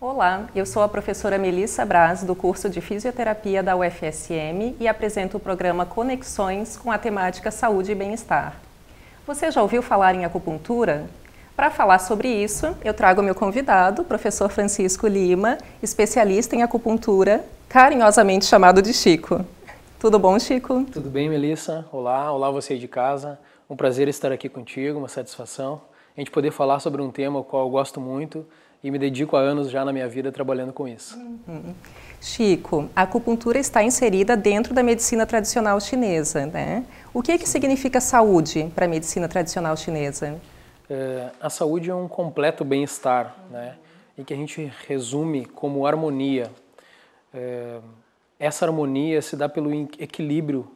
Olá, eu sou a professora Melissa Braz, do curso de Fisioterapia da UFSM e apresento o programa Conexões com a temática Saúde e Bem-Estar. Você já ouviu falar em acupuntura? Para falar sobre isso, eu trago meu convidado, professor Francisco Lima, especialista em acupuntura, carinhosamente chamado de Chico. Tudo bom, Chico? Tudo bem, Melissa? Olá, olá você de casa. Um prazer estar aqui contigo, uma satisfação. A gente poder falar sobre um tema ao qual eu gosto muito e me dedico há anos já na minha vida trabalhando com isso. Uhum. Chico, a acupuntura está inserida dentro da medicina tradicional chinesa, né? O que é que significa saúde para a medicina tradicional chinesa? É, a saúde é um completo bem-estar, né? E que a gente resume como harmonia. É essa harmonia se dá pelo equilíbrio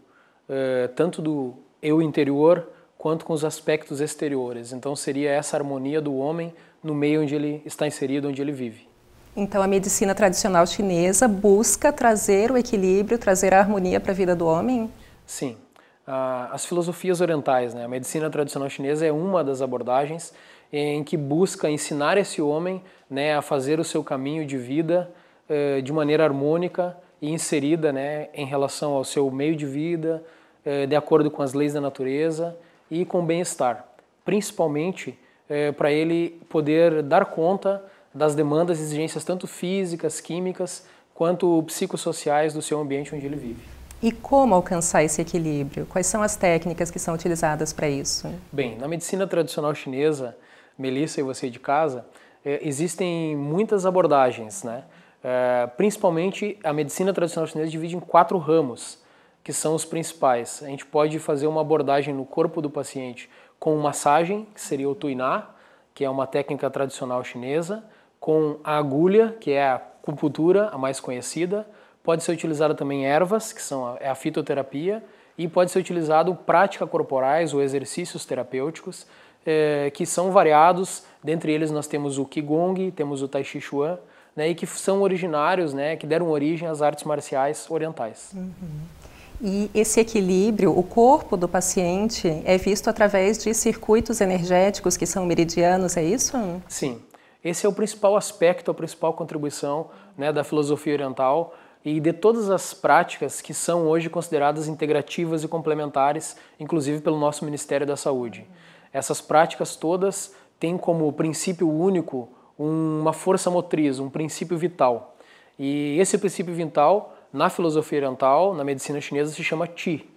eh, tanto do eu interior quanto com os aspectos exteriores. Então seria essa harmonia do homem no meio onde ele está inserido, onde ele vive. Então a medicina tradicional chinesa busca trazer o equilíbrio, trazer a harmonia para a vida do homem? Sim. Ah, as filosofias orientais, né? a medicina tradicional chinesa é uma das abordagens em que busca ensinar esse homem né, a fazer o seu caminho de vida eh, de maneira harmônica, e inserida né, em relação ao seu meio de vida, eh, de acordo com as leis da natureza e com o bem-estar, principalmente eh, para ele poder dar conta das demandas e exigências tanto físicas, químicas, quanto psicossociais do seu ambiente onde ele vive. E como alcançar esse equilíbrio? Quais são as técnicas que são utilizadas para isso? Bem, na medicina tradicional chinesa, Melissa e você de casa, eh, existem muitas abordagens, né? É, principalmente a medicina tradicional chinesa divide em quatro ramos, que são os principais. A gente pode fazer uma abordagem no corpo do paciente com massagem, que seria o tuiná, que é uma técnica tradicional chinesa, com a agulha, que é a acupuntura, a mais conhecida. Pode ser utilizada também ervas, que são a, é a fitoterapia, e pode ser utilizado práticas corporais ou exercícios terapêuticos, eh, que são variados. Dentre eles nós temos o Qigong, temos o Tai Chi Chuan, né, e que são originários, né, que deram origem às artes marciais orientais. Uhum. E esse equilíbrio, o corpo do paciente é visto através de circuitos energéticos que são meridianos, é isso? Sim. Esse é o principal aspecto, a principal contribuição né, da filosofia oriental e de todas as práticas que são hoje consideradas integrativas e complementares, inclusive pelo nosso Ministério da Saúde. Essas práticas todas têm como princípio único uma força motriz, um princípio vital. E esse princípio vital, na filosofia oriental, na medicina chinesa, se chama Qi.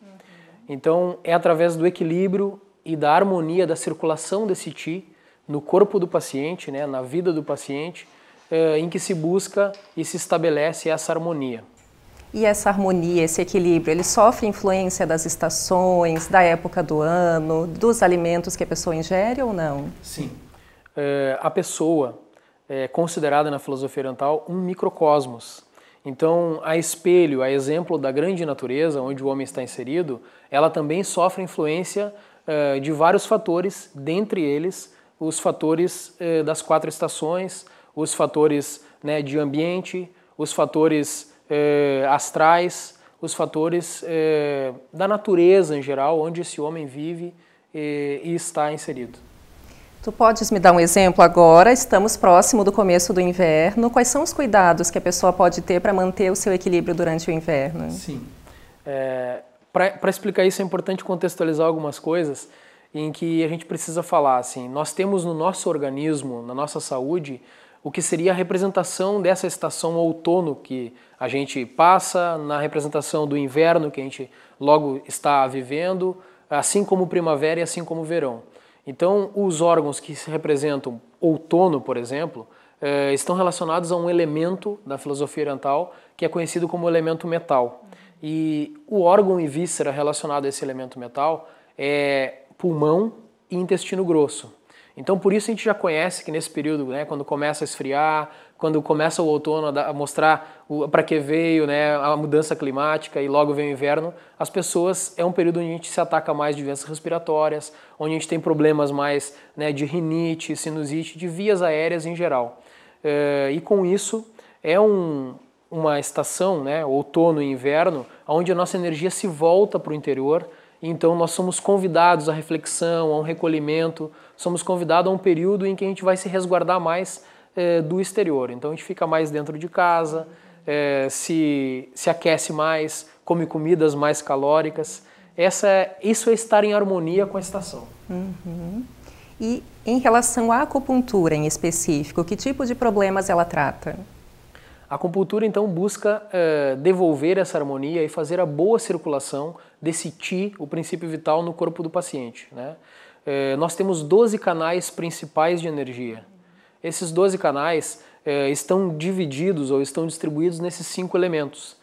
Então, é através do equilíbrio e da harmonia da circulação desse Qi no corpo do paciente, né, na vida do paciente, eh, em que se busca e se estabelece essa harmonia. E essa harmonia, esse equilíbrio, ele sofre influência das estações, da época do ano, dos alimentos que a pessoa ingere ou não? Sim. É, a pessoa é considerada na filosofia oriental um microcosmos. Então, a espelho, a exemplo da grande natureza, onde o homem está inserido, ela também sofre influência é, de vários fatores, dentre eles os fatores é, das quatro estações, os fatores né, de ambiente, os fatores é, astrais, os fatores da natureza em geral, onde esse homem vive e está inserido. Tu podes me dar um exemplo agora? Estamos próximo do começo do inverno. Quais são os cuidados que a pessoa pode ter para manter o seu equilíbrio durante o inverno? Sim. É, para explicar isso é importante contextualizar algumas coisas em que a gente precisa falar assim. Nós temos no nosso organismo, na nossa saúde, o que seria a representação dessa estação outono que a gente passa, na representação do inverno que a gente logo está vivendo, assim como primavera e assim como verão. Então, os órgãos que se representam outono, por exemplo, é, estão relacionados a um elemento da filosofia oriental que é conhecido como elemento metal. E o órgão e víscera relacionado a esse elemento metal é pulmão e intestino grosso. Então por isso a gente já conhece que nesse período, né, quando começa a esfriar, quando começa o outono a mostrar para que veio né, a mudança climática e logo vem o inverno, as pessoas é um período onde a gente se ataca mais de doenças respiratórias, onde a gente tem problemas mais né, de rinite, sinusite, de vias aéreas em geral. Eh, e com isso é um, uma estação, né, outono e inverno, onde a nossa energia se volta para o interior, então nós somos convidados à reflexão, a um recolhimento, somos convidados a um período em que a gente vai se resguardar mais é, do exterior. Então a gente fica mais dentro de casa, é, se, se aquece mais, come comidas mais calóricas. Essa é, isso é estar em harmonia com a estação. Uhum. E em relação à acupuntura em específico, que tipo de problemas ela trata? A acupuntura então busca eh, devolver essa harmonia e fazer a boa circulação desse Ti, o princípio vital, no corpo do paciente. Né? Eh, nós temos 12 canais principais de energia. Esses 12 canais eh, estão divididos ou estão distribuídos nesses cinco elementos.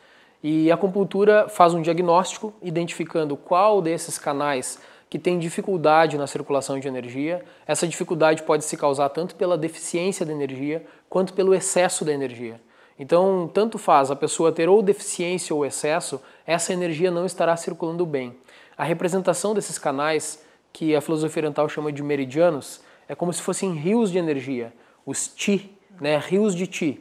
E a acupuntura faz um diagnóstico identificando qual desses canais que tem dificuldade na circulação de energia. Essa dificuldade pode se causar tanto pela deficiência da energia quanto pelo excesso da energia. Então, tanto faz a pessoa ter ou deficiência ou excesso, essa energia não estará circulando bem. A representação desses canais, que a filosofia oriental chama de meridianos, é como se fossem rios de energia, os ti, né, rios de ti.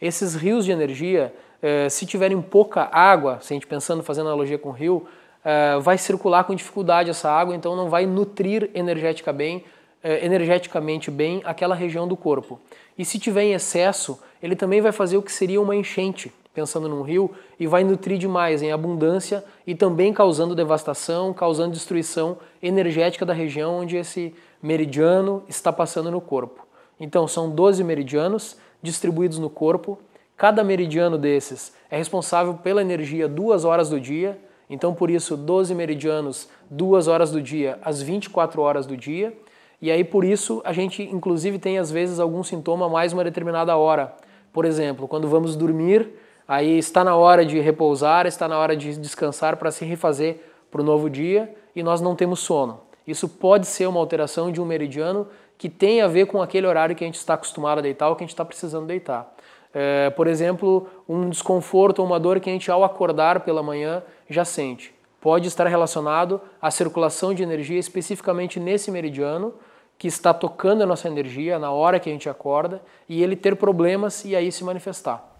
Esses rios de energia, eh, se tiverem pouca água, se a gente pensando, fazendo analogia com o rio, eh, vai circular com dificuldade essa água, então não vai nutrir energética bem, é, energeticamente bem aquela região do corpo. E se tiver em excesso, ele também vai fazer o que seria uma enchente, pensando num rio, e vai nutrir demais em abundância e também causando devastação, causando destruição energética da região onde esse meridiano está passando no corpo. Então, são 12 meridianos distribuídos no corpo. Cada meridiano desses é responsável pela energia duas horas do dia. Então, por isso, 12 meridianos, duas horas do dia, às 24 horas do dia e aí por isso a gente inclusive tem às vezes algum sintoma mais uma determinada hora. Por exemplo, quando vamos dormir, aí está na hora de repousar, está na hora de descansar para se refazer para o novo dia e nós não temos sono. Isso pode ser uma alteração de um meridiano que tem a ver com aquele horário que a gente está acostumado a deitar ou que a gente está precisando deitar. É, por exemplo, um desconforto ou uma dor que a gente ao acordar pela manhã já sente. Pode estar relacionado à circulação de energia especificamente nesse meridiano que está tocando a nossa energia na hora que a gente acorda e ele ter problemas e aí se manifestar.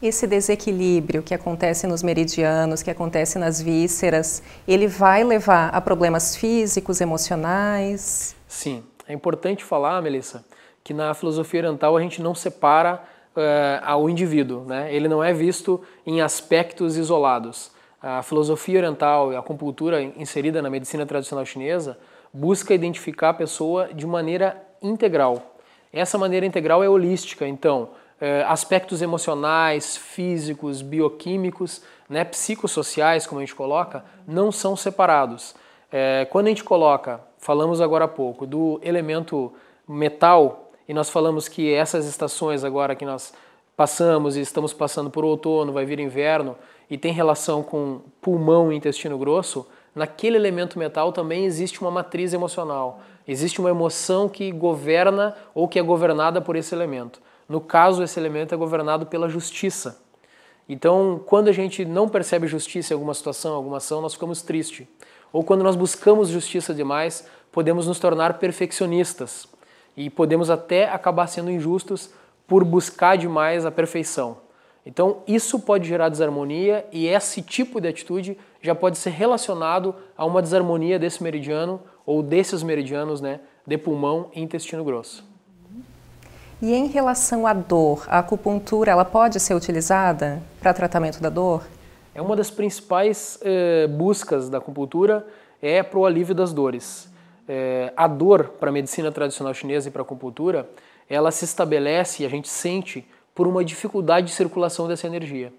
Esse desequilíbrio que acontece nos meridianos, que acontece nas vísceras, ele vai levar a problemas físicos, emocionais? Sim. É importante falar, Melissa, que na filosofia oriental a gente não separa uh, ao indivíduo, né? ele não é visto em aspectos isolados. A filosofia oriental e a acupuntura inserida na medicina tradicional chinesa busca identificar a pessoa de maneira integral. Essa maneira integral é holística, então, eh, aspectos emocionais, físicos, bioquímicos, né, psicossociais, como a gente coloca, não são separados. Eh, quando a gente coloca, falamos agora há pouco, do elemento metal, e nós falamos que essas estações agora que nós passamos e estamos passando por outono, vai vir inverno, e tem relação com pulmão e intestino grosso, naquele elemento metal também existe uma matriz emocional. Existe uma emoção que governa ou que é governada por esse elemento. No caso, esse elemento é governado pela justiça. Então, quando a gente não percebe justiça em alguma situação, alguma ação, nós ficamos tristes. Ou quando nós buscamos justiça demais, podemos nos tornar perfeccionistas e podemos até acabar sendo injustos por buscar demais a perfeição. Então, isso pode gerar desarmonia e esse tipo de atitude já pode ser relacionado a uma desarmonia desse meridiano ou desses meridianos, né, de pulmão e intestino grosso. E em relação à dor, a acupuntura ela pode ser utilizada para tratamento da dor? É uma das principais eh, buscas da acupuntura é para o alívio das dores. Eh, a dor para a medicina tradicional chinesa e para a acupuntura, ela se estabelece e a gente sente por uma dificuldade de circulação dessa energia.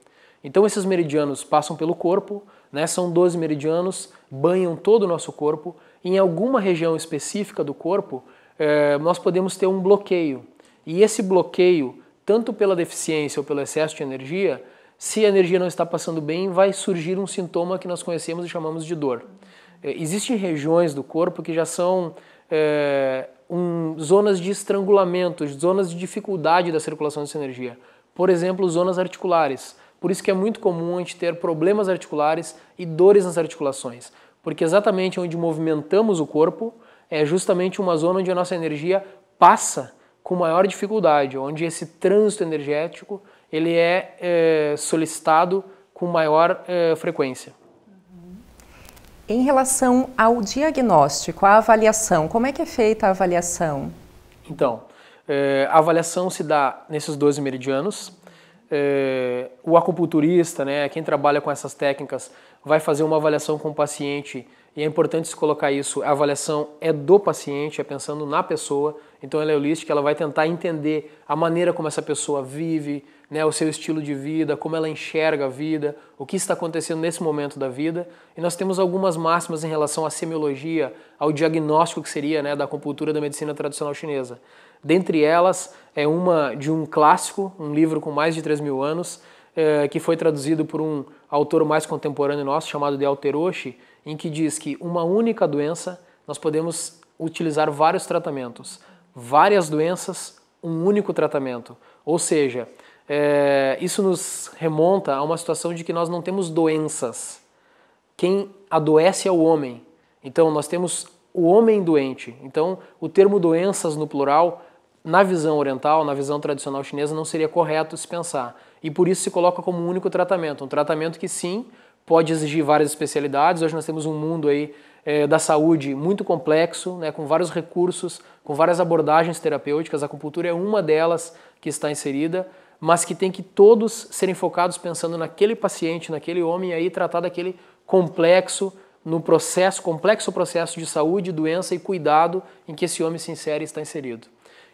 Então esses meridianos passam pelo corpo, né? são 12 meridianos, banham todo o nosso corpo. Em alguma região específica do corpo, eh, nós podemos ter um bloqueio. E esse bloqueio, tanto pela deficiência ou pelo excesso de energia, se a energia não está passando bem, vai surgir um sintoma que nós conhecemos e chamamos de dor. Eh, existem regiões do corpo que já são eh, um, zonas de estrangulamento, zonas de dificuldade da circulação dessa energia. Por exemplo, zonas articulares. Por isso que é muito comum a gente ter problemas articulares e dores nas articulações, porque exatamente onde movimentamos o corpo é justamente uma zona onde a nossa energia passa com maior dificuldade, onde esse trânsito energético ele é, é solicitado com maior é, frequência. Em relação ao diagnóstico, à avaliação, como é que é feita a avaliação? Então, é, a avaliação se dá nesses 12 meridianos. É, o acupunturista, né, quem trabalha com essas técnicas, vai fazer uma avaliação com o paciente e é importante se colocar isso, a avaliação é do paciente, é pensando na pessoa, então ela é holística, ela vai tentar entender a maneira como essa pessoa vive, né, o seu estilo de vida, como ela enxerga a vida, o que está acontecendo nesse momento da vida. E nós temos algumas máximas em relação à semiologia, ao diagnóstico que seria né, da acupuntura da medicina tradicional chinesa. Dentre elas é uma de um clássico, um livro com mais de 3 mil anos, é, que foi traduzido por um autor mais contemporâneo nosso, chamado de Alteroshi, em que diz que uma única doença nós podemos utilizar vários tratamentos, várias doenças, um único tratamento. Ou seja, é, isso nos remonta a uma situação de que nós não temos doenças. Quem adoece é o homem. Então, nós temos o homem doente. Então, o termo doenças no plural, na visão oriental, na visão tradicional chinesa, não seria correto se pensar. E por isso se coloca como um único tratamento. Um tratamento que, sim, pode exigir várias especialidades. Hoje nós temos um mundo aí é, da saúde muito complexo, né, com vários recursos, com várias abordagens terapêuticas. A acupuntura é uma delas que está inserida mas que tem que todos serem focados pensando naquele paciente, naquele homem, e aí tratar daquele complexo no processo, complexo processo de saúde, doença e cuidado em que esse homem se insere e está inserido.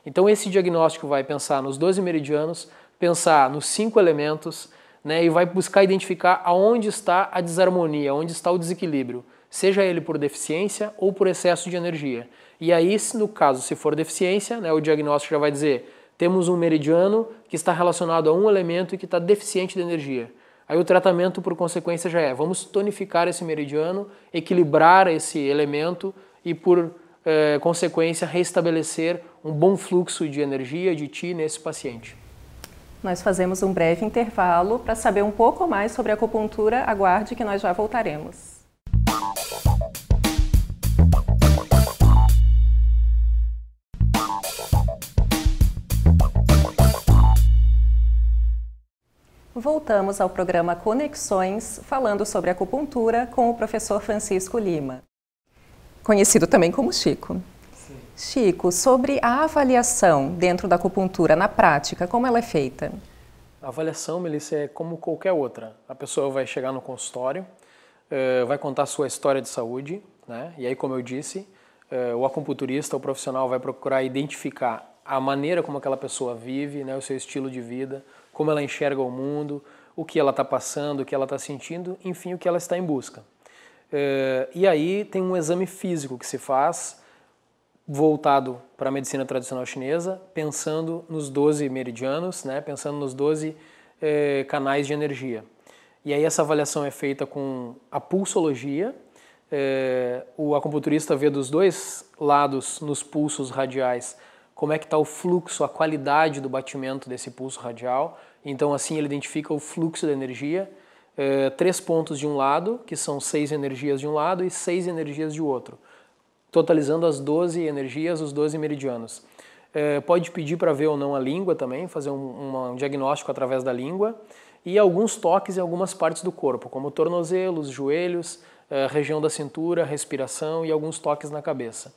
Então esse diagnóstico vai pensar nos 12 meridianos, pensar nos cinco elementos, né, e vai buscar identificar aonde está a desarmonia, onde está o desequilíbrio, seja ele por deficiência ou por excesso de energia. E aí, no caso, se for deficiência, né, o diagnóstico já vai dizer temos um meridiano que está relacionado a um elemento e que está deficiente de energia. Aí o tratamento, por consequência, já é vamos tonificar esse meridiano, equilibrar esse elemento e, por eh, consequência, restabelecer um bom fluxo de energia de Ti nesse paciente. Nós fazemos um breve intervalo para saber um pouco mais sobre acupuntura. Aguarde que nós já voltaremos. Voltamos ao programa Conexões, falando sobre acupuntura com o professor Francisco Lima, conhecido também como Chico. Sim. Chico, sobre a avaliação dentro da acupuntura na prática, como ela é feita? A avaliação, Melissa, é como qualquer outra. A pessoa vai chegar no consultório, eh, vai contar sua história de saúde, né? e aí, como eu disse, eh, o acupunturista, o profissional, vai procurar identificar a maneira como aquela pessoa vive, né? o seu estilo de vida, como ela enxerga o mundo, o que ela está passando, o que ela está sentindo, enfim, o que ela está em busca. Eh, e aí tem um exame físico que se faz voltado para a medicina tradicional chinesa, pensando nos 12 meridianos, né, pensando nos 12 eh, canais de energia. E aí essa avaliação é feita com a pulsologia, eh, o acupunturista vê dos dois lados nos pulsos radiais como é que está o fluxo, a qualidade do batimento desse pulso radial. Então, assim, ele identifica o fluxo da energia, é, três pontos de um lado, que são seis energias de um lado, e seis energias de outro, totalizando as 12 energias, os 12 meridianos. É, pode pedir para ver ou não a língua também, fazer um, um diagnóstico através da língua, e alguns toques em algumas partes do corpo, como tornozelos, joelhos, eh, região da cintura, respiração e alguns toques na cabeça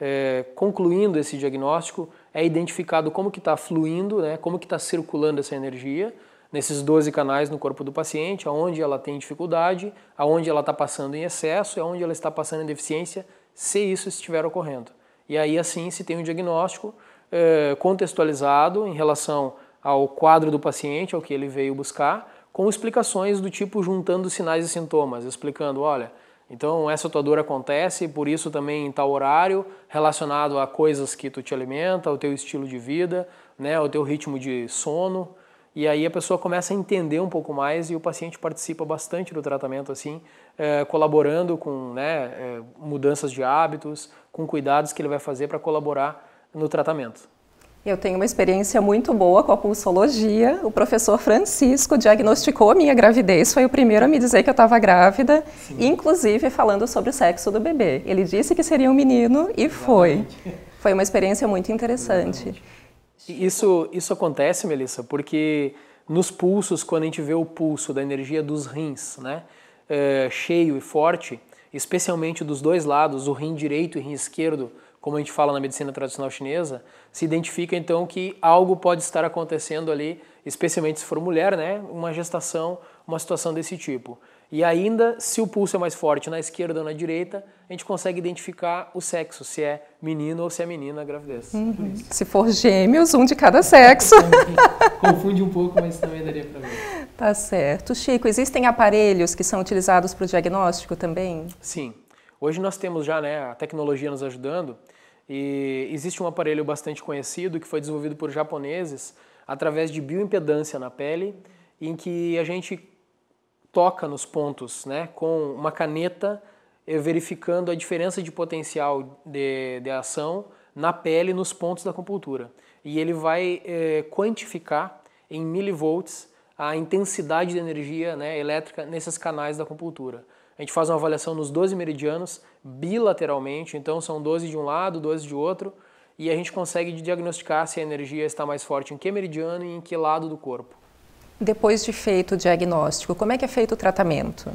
é, concluindo esse diagnóstico, é identificado como que está fluindo, né, como que está circulando essa energia nesses 12 canais no corpo do paciente, aonde ela tem dificuldade, aonde ela está passando em excesso e aonde ela está passando em deficiência, se isso estiver ocorrendo. E aí assim se tem um diagnóstico é, contextualizado em relação ao quadro do paciente, ao que ele veio buscar, com explicações do tipo juntando sinais e sintomas, explicando, olha, então, essa tua dor acontece, por isso também em tal horário, relacionado a coisas que tu te alimenta, o teu estilo de vida, né, o teu ritmo de sono. E aí a pessoa começa a entender um pouco mais e o paciente participa bastante do tratamento, assim, é, colaborando com né, é, mudanças de hábitos, com cuidados que ele vai fazer para colaborar no tratamento. Eu tenho uma experiência muito boa com a pulsologia. O professor Francisco diagnosticou a minha gravidez, foi o primeiro a me dizer que eu estava grávida, Sim. inclusive falando sobre o sexo do bebê. Ele disse que seria um menino e foi. Foi uma experiência muito interessante. Isso, isso acontece, Melissa, porque nos pulsos, quando a gente vê o pulso da energia dos rins, né, é, cheio e forte, especialmente dos dois lados, o rim direito e o rim esquerdo, como a gente fala na medicina tradicional chinesa, se identifica então que algo pode estar acontecendo ali, especialmente se for mulher, né? Uma gestação, uma situação desse tipo. E ainda, se o pulso é mais forte na esquerda ou na direita, a gente consegue identificar o sexo, se é menino ou se é menina a gravidez. Uhum. Se for gêmeos, um de cada sexo. Confunde um pouco, mas também daria para ver. Tá certo. Chico, existem aparelhos que são utilizados para o diagnóstico também? Sim. Hoje nós temos já né, a tecnologia nos ajudando e existe um aparelho bastante conhecido que foi desenvolvido por japoneses através de bioimpedância na pele, em que a gente toca nos pontos né, com uma caneta eh, verificando a diferença de potencial de, de ação na pele nos pontos da compultura. E ele vai eh, quantificar em milivolts a intensidade de energia né, elétrica nesses canais da compultura. A gente faz uma avaliação nos 12 meridianos bilateralmente, então são 12 de um lado, 12 de outro, e a gente consegue diagnosticar se a energia está mais forte em que meridiano e em que lado do corpo. Depois de feito o diagnóstico, como é que é feito o tratamento?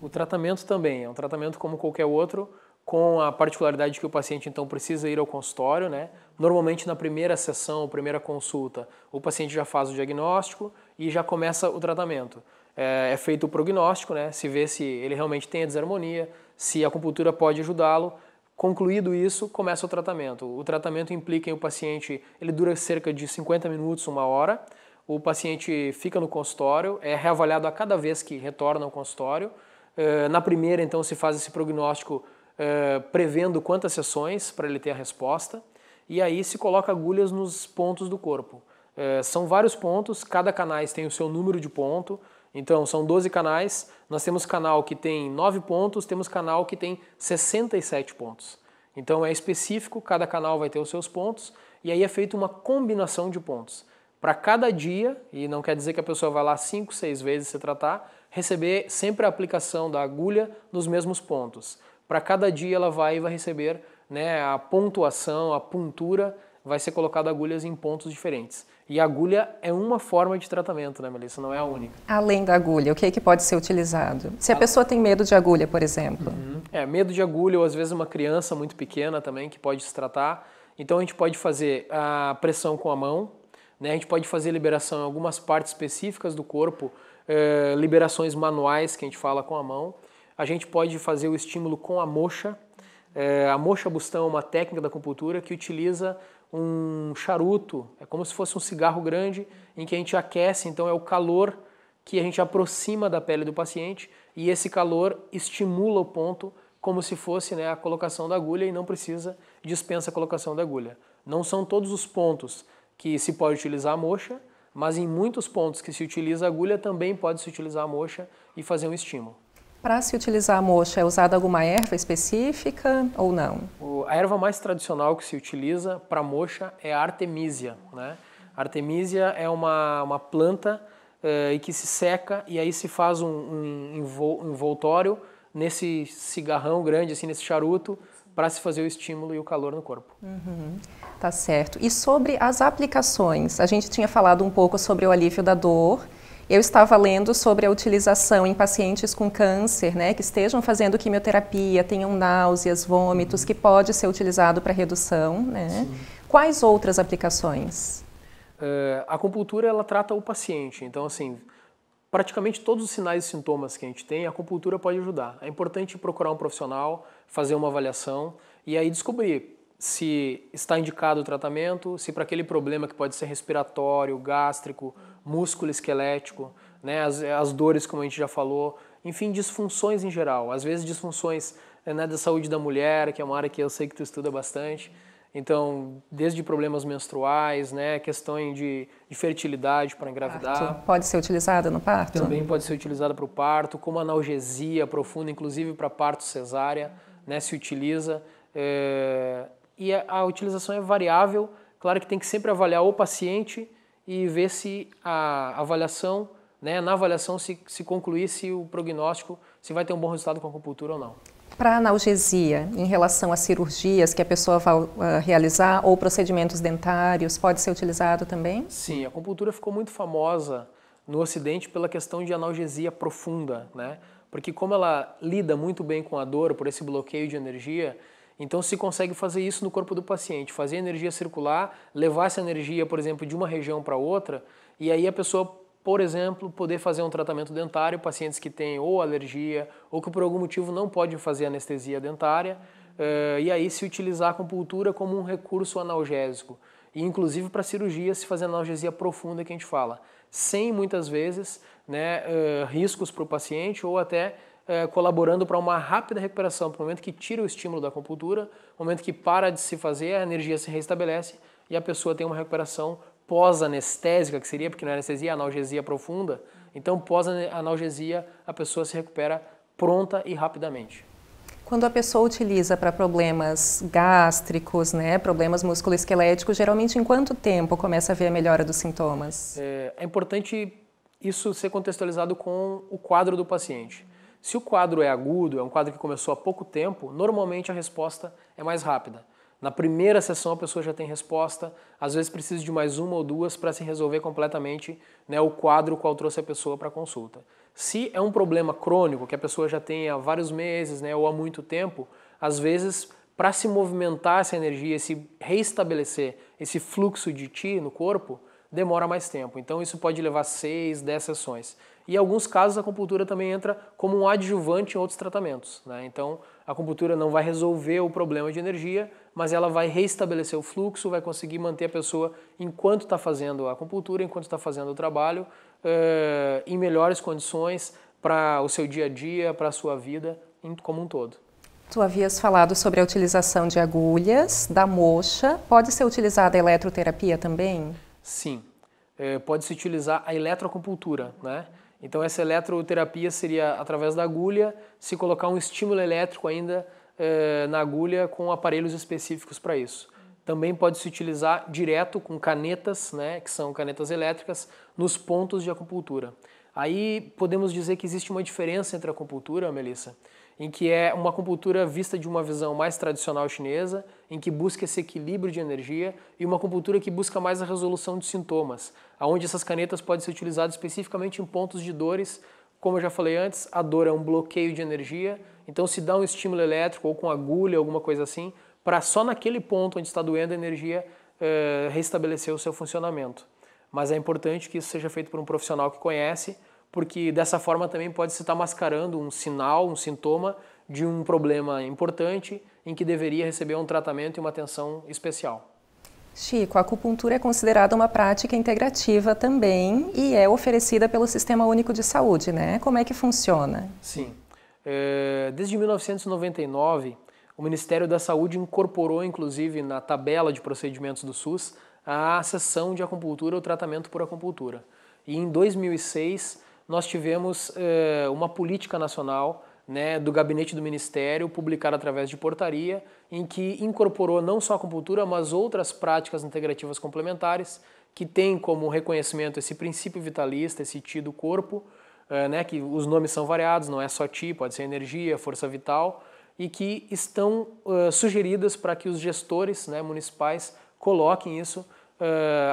O tratamento também é um tratamento como qualquer outro, com a particularidade que o paciente então precisa ir ao consultório, né? Normalmente na primeira sessão, primeira consulta, o paciente já faz o diagnóstico e já começa o tratamento é, é feito o prognóstico, né? se vê se ele realmente tem a desarmonia, se a acupuntura pode ajudá-lo. Concluído isso, começa o tratamento. O tratamento implica em o paciente, ele dura cerca de 50 minutos, uma hora. O paciente fica no consultório, é reavaliado a cada vez que retorna ao consultório. É, na primeira, então, se faz esse prognóstico é, prevendo quantas sessões para ele ter a resposta. E aí se coloca agulhas nos pontos do corpo. É, são vários pontos, cada canais tem o seu número de ponto. Então, são 12 canais, nós temos canal que tem 9 pontos, temos canal que tem 67 pontos. Então, é específico, cada canal vai ter os seus pontos, e aí é feita uma combinação de pontos. Para cada dia, e não quer dizer que a pessoa vai lá 5, 6 vezes se tratar, receber sempre a aplicação da agulha nos mesmos pontos. Para cada dia ela vai e vai receber né, a pontuação, a puntura vai ser colocado agulhas em pontos diferentes. E agulha é uma forma de tratamento, né, Melissa? Não é a única. Além da agulha, o que é que pode ser utilizado? Se a, a... pessoa tem medo de agulha, por exemplo. Uhum. É, medo de agulha, ou às vezes uma criança muito pequena também que pode se tratar. Então a gente pode fazer a pressão com a mão, né? a gente pode fazer liberação em algumas partes específicas do corpo, eh, liberações manuais que a gente fala com a mão. A gente pode fazer o estímulo com a moxa. Eh, a moxa bustão é uma técnica da acupuntura que utiliza um charuto, é como se fosse um cigarro grande em que a gente aquece, então é o calor que a gente aproxima da pele do paciente e esse calor estimula o ponto como se fosse né, a colocação da agulha e não precisa, dispensa a colocação da agulha. Não são todos os pontos que se pode utilizar a moxa, mas em muitos pontos que se utiliza a agulha também pode se utilizar a moxa e fazer um estímulo. Para se utilizar a moxa, é usada alguma erva específica ou não? A erva mais tradicional que se utiliza para moxa é a artemisia. Né? A artemisia é uma, uma planta eh, que se seca e aí se faz um, um envoltório nesse cigarrão grande, assim, nesse charuto, para se fazer o estímulo e o calor no corpo. Uhum, tá certo. E sobre as aplicações, a gente tinha falado um pouco sobre o alívio da dor, eu estava lendo sobre a utilização em pacientes com câncer, né, que estejam fazendo quimioterapia, tenham náuseas, vômitos, que pode ser utilizado para redução. Né? Quais outras aplicações? Uh, a acupuntura ela trata o paciente, então assim praticamente todos os sinais e sintomas que a gente tem, a acupuntura pode ajudar. É importante procurar um profissional, fazer uma avaliação e aí descobrir se está indicado o tratamento, se para aquele problema que pode ser respiratório, gástrico, músculo esquelético, né, as, as dores, como a gente já falou, enfim, disfunções em geral. Às vezes disfunções eh, né, da saúde da mulher, que é uma área que eu sei que tu estuda bastante. Então, desde problemas menstruais, né, questão de, de fertilidade para engravidar. Parto. Pode ser utilizada no parto? Também pode ser utilizada para o parto, como analgesia profunda, inclusive para parto cesárea, né, se utiliza. É, e a, a utilização é variável, claro que tem que sempre avaliar o paciente, e ver se a avaliação, né, na avaliação, se, se concluir se o prognóstico, se vai ter um bom resultado com a acupuntura ou não. Para analgesia, em relação a cirurgias que a pessoa vai uh, realizar ou procedimentos dentários, pode ser utilizado também? Sim, a acupuntura ficou muito famosa no Ocidente pela questão de analgesia profunda, né? Porque como ela lida muito bem com a dor por esse bloqueio de energia, então se consegue fazer isso no corpo do paciente, fazer energia circular, levar essa energia, por exemplo, de uma região para outra, e aí a pessoa, por exemplo, poder fazer um tratamento dentário, pacientes que têm ou alergia, ou que por algum motivo não pode fazer anestesia dentária, eh, e aí se utilizar a compultura como um recurso analgésico. E inclusive para cirurgia, se fazer analgesia profunda que a gente fala, sem muitas vezes né, eh, riscos para o paciente ou até é, colaborando para uma rápida recuperação, para o momento que tira o estímulo da acupuntura, momento que para de se fazer, a energia se restabelece e a pessoa tem uma recuperação pós-anestésica, que seria, porque não é anestesia, é analgesia profunda. Então, pós-analgesia, a pessoa se recupera pronta e rapidamente. Quando a pessoa utiliza para problemas gástricos, né, problemas musculoesqueléticos, geralmente em quanto tempo começa a ver a melhora dos sintomas? É, é importante isso ser contextualizado com o quadro do paciente. Se o quadro é agudo, é um quadro que começou há pouco tempo, normalmente a resposta é mais rápida. Na primeira sessão a pessoa já tem resposta, às vezes precisa de mais uma ou duas para se resolver completamente né, o quadro qual trouxe a pessoa para a consulta. Se é um problema crônico que a pessoa já tem há vários meses né, ou há muito tempo, às vezes para se movimentar essa energia, se reestabelecer esse fluxo de ti no corpo, demora mais tempo. Então isso pode levar seis, dez sessões. E em alguns casos a acupuntura também entra como um adjuvante em outros tratamentos. Né? Então a acupuntura não vai resolver o problema de energia, mas ela vai reestabelecer o fluxo, vai conseguir manter a pessoa enquanto está fazendo a acupuntura, enquanto está fazendo o trabalho, eh, em melhores condições para o seu dia a dia, para a sua vida como um todo. Tu havias falado sobre a utilização de agulhas, da mocha. Pode ser utilizada a eletroterapia também? Sim, é, eh, pode se utilizar a eletroacupuntura, né? Então essa eletroterapia seria através da agulha, se colocar um estímulo elétrico ainda eh, na agulha com aparelhos específicos para isso. Também pode se utilizar direto com canetas, né, que são canetas elétricas, nos pontos de acupuntura. Aí podemos dizer que existe uma diferença entre a acupuntura, Melissa, em que é uma acupuntura vista de uma visão mais tradicional chinesa, em que busca esse equilíbrio de energia, e uma acupuntura que busca mais a resolução de sintomas, aonde essas canetas podem ser utilizadas especificamente em pontos de dores, como eu já falei antes, a dor é um bloqueio de energia, então se dá um estímulo elétrico ou com agulha, alguma coisa assim, para só naquele ponto onde está doendo a energia eh, restabelecer o seu funcionamento. Mas é importante que isso seja feito por um profissional que conhece, porque dessa forma também pode se estar mascarando um sinal, um sintoma de um problema importante em que deveria receber um tratamento e uma atenção especial. Chico, a acupuntura é considerada uma prática integrativa também e é oferecida pelo Sistema Único de Saúde, né? Como é que funciona? Sim. É, desde 1999, o Ministério da Saúde incorporou, inclusive, na tabela de procedimentos do SUS, a sessão de acupuntura ou tratamento por acupuntura. E em 2006, nós tivemos eh, uma política nacional né, do gabinete do Ministério, publicada através de portaria, em que incorporou não só a acupuntura, mas outras práticas integrativas complementares, que tem como reconhecimento esse princípio vitalista, esse ti do corpo, eh, né, que os nomes são variados, não é só ti, pode ser energia, força vital, e que estão eh, sugeridas para que os gestores né, municipais coloquem isso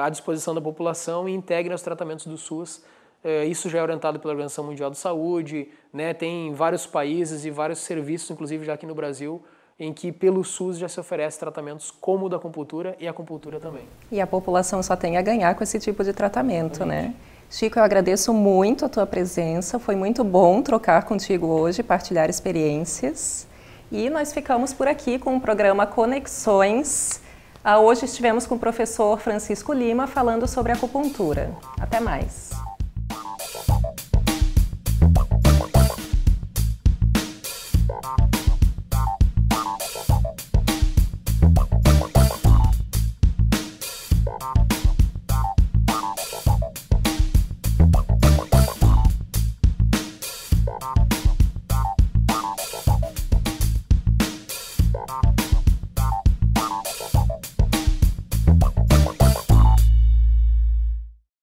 à disposição da população e integrem os tratamentos do SUS é, isso já é orientado pela Organização Mundial de Saúde, né? tem vários países e vários serviços, inclusive já aqui no Brasil, em que pelo SUS já se oferece tratamentos como o da acupuntura e a acupuntura também. E a população só tem a ganhar com esse tipo de tratamento, né? Exatamente. né? Chico, eu agradeço muito a tua presença, foi muito bom trocar contigo hoje, partilhar experiências. E nós ficamos por aqui com o programa Conexões. Ah, hoje estivemos com o professor Francisco Lima falando sobre acupuntura. Até mais.